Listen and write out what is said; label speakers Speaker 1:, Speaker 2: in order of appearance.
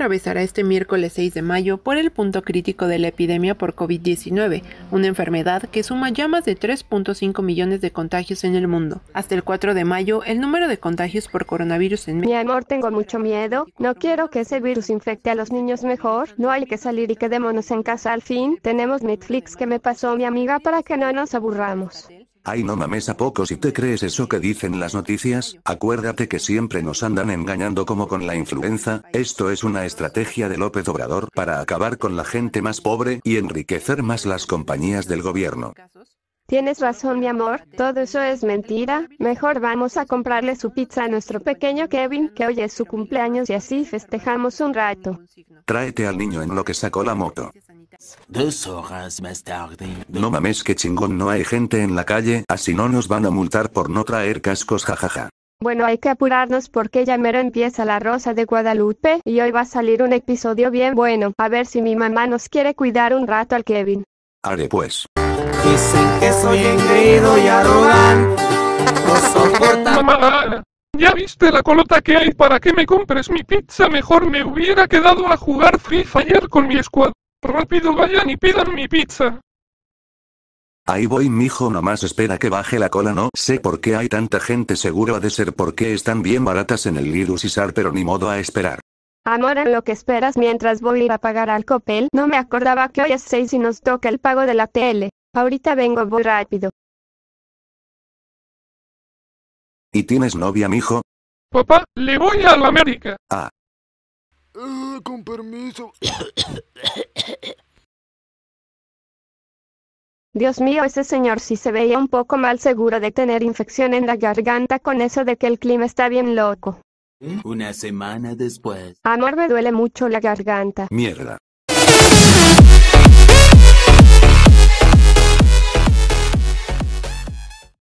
Speaker 1: atravesará este miércoles 6 de mayo por el punto crítico de la epidemia por COVID-19, una enfermedad que suma ya más de 3.5 millones de contagios en el mundo. Hasta el 4 de mayo, el número de contagios por coronavirus en
Speaker 2: Mi amor, tengo mucho miedo. No quiero que ese virus infecte a los niños mejor. No hay que salir y quedémonos en casa al fin. Tenemos Netflix que me pasó mi amiga para que no nos aburramos.
Speaker 1: Ay no mames a poco si te crees eso que dicen las noticias, acuérdate que siempre nos andan engañando como con la influenza, esto es una estrategia de López Obrador para acabar con la gente más pobre y enriquecer más las compañías del gobierno.
Speaker 2: Tienes razón, mi amor, todo eso es mentira. Mejor vamos a comprarle su pizza a nuestro pequeño Kevin, que hoy es su cumpleaños y así festejamos un rato.
Speaker 1: Tráete al niño en lo que sacó la moto. No mames que chingón no hay gente en la calle, así no nos van a multar por no traer cascos jajaja.
Speaker 2: Bueno, hay que apurarnos porque ya mero empieza la Rosa de Guadalupe y hoy va a salir un episodio bien bueno. A ver si mi mamá nos quiere cuidar un rato al Kevin.
Speaker 1: Haré pues. que soy No Mamá, ¿ya viste la colota que hay para que me compres mi pizza? Mejor me hubiera quedado a jugar Free Fire con mi squad. Rápido vayan y pidan mi pizza. Ahí voy mijo nomás espera que baje la cola no sé por qué hay tanta gente seguro ha de ser porque están bien baratas en el Lirus y Sar pero ni modo a esperar.
Speaker 2: Amor en lo que esperas mientras voy a ir a pagar al copel no me acordaba que hoy es 6 y nos toca el pago de la tele. Ahorita vengo voy rápido.
Speaker 1: ¿Y tienes novia mijo?
Speaker 2: Papá, le voy a la América. Ah, con permiso. Dios mío, ese señor sí se veía un poco mal seguro de tener infección en la garganta con eso de que el clima está bien loco.
Speaker 1: Una semana después.
Speaker 2: Amor, me duele mucho la garganta.
Speaker 1: Mierda.